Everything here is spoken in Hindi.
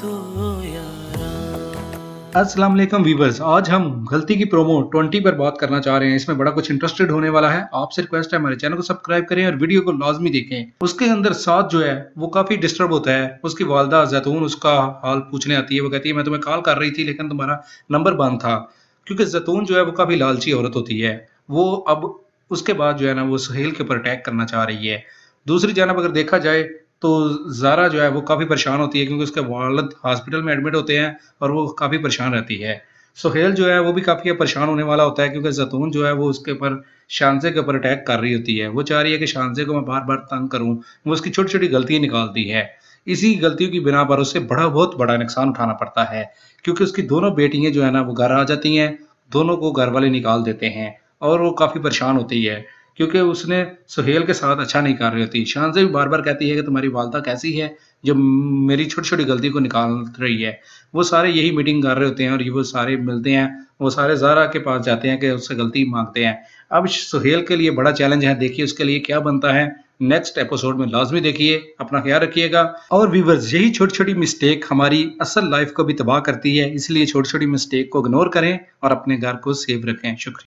तो अस्सलाम वालेकुम वीवर्स आज हम गलती की प्रोमो 20 पर बात करना चाह रहे हैं इसमें बड़ा कुछ इंटरेस्टेड होने वाला है आपसे रिक्वेस्ट है हमारे चैनल को सब्सक्राइब करें और वीडियो को लाजमी देखें उसके अंदर साथ जो है वो काफी डिस्टर्ब होता है उसकी वालदा जैतून उसका हाल पूछने आती है वो कहती है मैं तुम्हें कॉल कर रही थी लेकिन तुम्हारा नंबर बंद था क्योंकि जैतून जो है वो काफी लालची औरत होती है वो अब उसके बाद जो है ना वो सहेल के ऊपर अटैक करना चाह रही है दूसरी जानब अगर देखा जाए तो ज़ारा जो है वो काफ़ी परेशान होती है क्योंकि उसके वालद हॉस्पिटल में एडमिट होते हैं और वो काफ़ी परेशान रहती है सुहेल जो है वो भी काफ़ी परेशान होने वाला होता है क्योंकि जतून जो है वो उसके ऊपर शानजे के ऊपर अटैक कर रही होती है वो चाह रही है कि शानजे को मैं बार बार तंग करूँ वो उसकी छोटी छोटी गलतियाँ निकालती है इसी गलतियों की बिना पर उससे बड़ा बहुत बड़ा नुकसान उठाना पड़ता है क्योंकि उसकी दोनों बेटियाँ जो है ना वो घर आ जाती हैं दोनों को घर वाले निकाल देते हैं और वो काफ़ी परेशान होती है क्योंकि उसने सुहेल के साथ अच्छा नहीं कर रही होती शान से भी बार बार कहती है कि तुम्हारी वालदा कैसी है जो मेरी छोटी छोटी गलती को निकाल रही है वो सारे यही मीटिंग कर रहे होते हैं और ये वो सारे मिलते हैं वो सारे जारा के पास जाते हैं कि उससे गलती मांगते हैं अब सुहेल के लिए बड़ा चैलेंज है देखिए उसके लिए क्या बनता है नेक्स्ट एपिसोड में लाजमी देखिए अपना ख्याल रखिएगा और व्यूवर्स यही छोटी छोटी मिस्टेक हमारी असल लाइफ को भी तबाह करती है इसलिए छोटी छोटी मिस्टेक को इग्नोर करें और अपने घर को सेव रखें शुक्रिया